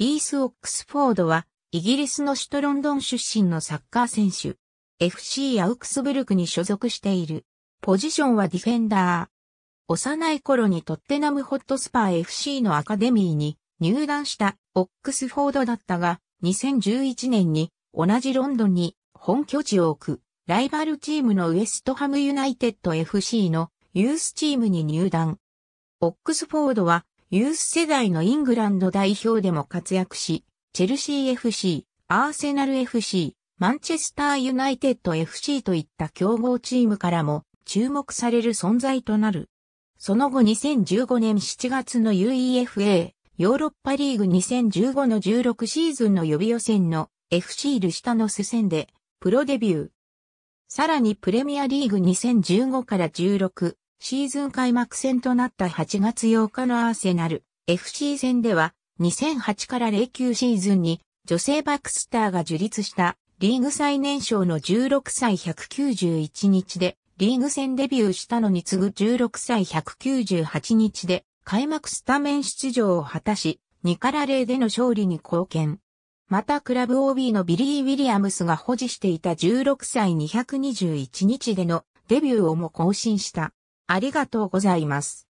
リース・オックスフォードは、イギリスの首都ロンドン出身のサッカー選手、FC アウクスブルクに所属している。ポジションはディフェンダー。幼い頃にトッテナムホットスパー FC のアカデミーに入団したオックスフォードだったが、2011年に同じロンドンに本拠地を置くライバルチームのウエストハムユナイテッド FC のユースチームに入団。オックスフォードはユース世代のイングランド代表でも活躍し、チェルシー FC、アーセナル FC、マンチェスターユナイテッド FC といった競合チームからも注目される存在となる。その後2015年7月の UEFA ヨーロッパリーグ2015の16シーズンの予備予選の FC ルシタノス戦でプロデビュー。さらにプレミアリーグ2015から16シーズン開幕戦となった8月8日のアーセナル FC 戦では2008から09シーズンに女性バックスターが樹立したリーグ最年少の16歳191日でリーグ戦デビューしたのに次ぐ16歳198日で開幕スタメン出場を果たし2から0での勝利に貢献。またクラブ OB のビリー・ウィリアムスが保持していた16歳221日でのデビューをも更新した。ありがとうございます。